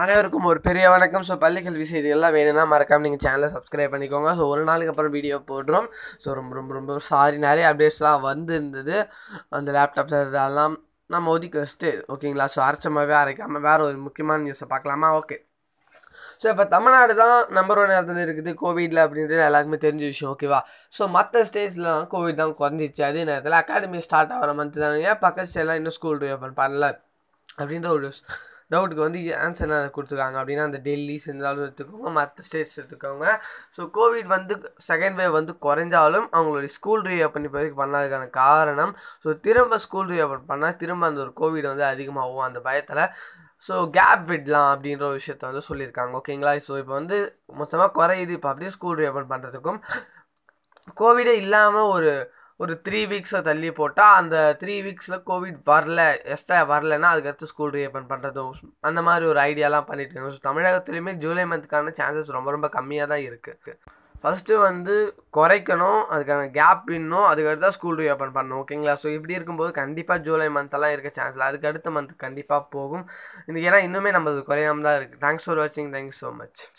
அனைவருக்கும் ஒரு பெரிய வணக்கம் ஸோ பள்ளி கல்வி செய்திகள்லாம் வேணும்னா மறக்காமல் நீங்கள் சேனலை சப்ஸ்கிரைப் பண்ணிக்கோங்க ஸோ ஒரு நாளுக்கு அப்புறம் வீடியோ போடுறோம் ஸோ ரொம்ப ரொம்ப ரொம்ப சாரி நிறைய அப்டேட்ஸ்லாம் வந்துருந்தது அந்த லேப்டாப்ஸ் அதெல்லாம் நம்ம ஒதுக்கி வச்சுட்டு ஓகேங்களா ஸோ அரைச்சமாகவே அரைக்காமல் வேறு ஒரு முக்கியமான நியூஸை பார்க்கலாமா ஓகே ஸோ இப்போ தமிழ்நாடு தான் நம்பர் ஒன் இடத்துல இருக்குது கோவிடில் அப்படின்றது எல்லாருக்குமே தெரிஞ்ச விஷயம் ஓகேவா ஸோ மற்ற ஸ்டேட்ஸ்லாம் கோவிட் தான் குறைஞ்சிச்சு அதே நேரத்தில் அகாடமி ஸ்டார்ட் ஆகிற மந்த் தானே பக்கத்து ஸ்டேட்லாம் இன்னும் ஸ்கூல் ஓப்பன் பண்ணல அப்படின்ற ஒரு டவுட்டுக்கு வந்து ஆன்சர் கொடுத்துருக்காங்க அப்படின்னா அந்த டெல்லி செஞ்சாலும் எடுத்துக்கோங்க மற்ற ஸ்டேட்ஸ் எடுத்துக்கோங்க ஸோ கோவிட் வந்து செகண்ட் வேவ் வந்து குறைஞ்சாலும் அவங்களுடைய ஸ்கூல் ரீஓப்பன் இப்போ வரைக்கும் பண்ணதுக்கான காரணம் ஸோ திரும்ப ஸ்கூல் ரீஓப்பன் பண்ணால் திரும்ப அந்த ஒரு கோவிட் வந்து அதிகமாகும் அந்த பயத்தில் ஸோ கேப் விடலாம் அப்படின்ற ஒரு விஷயத்த வந்து சொல்லியிருக்காங்க ஓகேங்களா ஸோ இப்போ வந்து மொத்தமாக குறையுது இப்போ அப்படியே ஸ்கூல் ரீஓப்பன் பண்ணுறதுக்கும் கோவிடே இல்லாமல் ஒரு ஒரு த்ரீ வீக்ஸை தள்ளி போட்டால் அந்த த்ரீ வீக்ஸில் கோவிட் வரல எக்ஸ்ட்ரா வரலன்னா அதுக்கடுத்து ஸ்கூல் ரீஓப்பன் பண்ணுறதும் அந்த மாதிரி ஒரு ஐடியாலாம் பண்ணிட்டு இருக்கோம் ஸோ தமிழகத்துலேயுமே ஜூலை மந்த்துக்கான சான்சஸ் ரொம்ப ரொம்ப கம்மியாக தான் இருக்குது ஃபஸ்ட்டு வந்து குறைக்கணும் அதுக்கான கேப் இன்னும் அதுக்கடுத்து தான் ஸ்கூல் ரீஓப்பன் பண்ணணும் ஓகேங்களா ஸோ இப்படி இருக்கும்போது கண்டிப்பாக ஜூலை மந்தெல்லாம் இருக்க சான்ஸ் இல்லை அதுக்கு அடுத்த மந்த் கண்டிப்பாக போகும் இன்றைக்கி ஏன்னா இன்னுமே நம்ம குறையாமல் தான் இருக்குது தேங்க்ஸ் ஃபார் வாட்சிங் தேங்க்யூ ஸோ மச்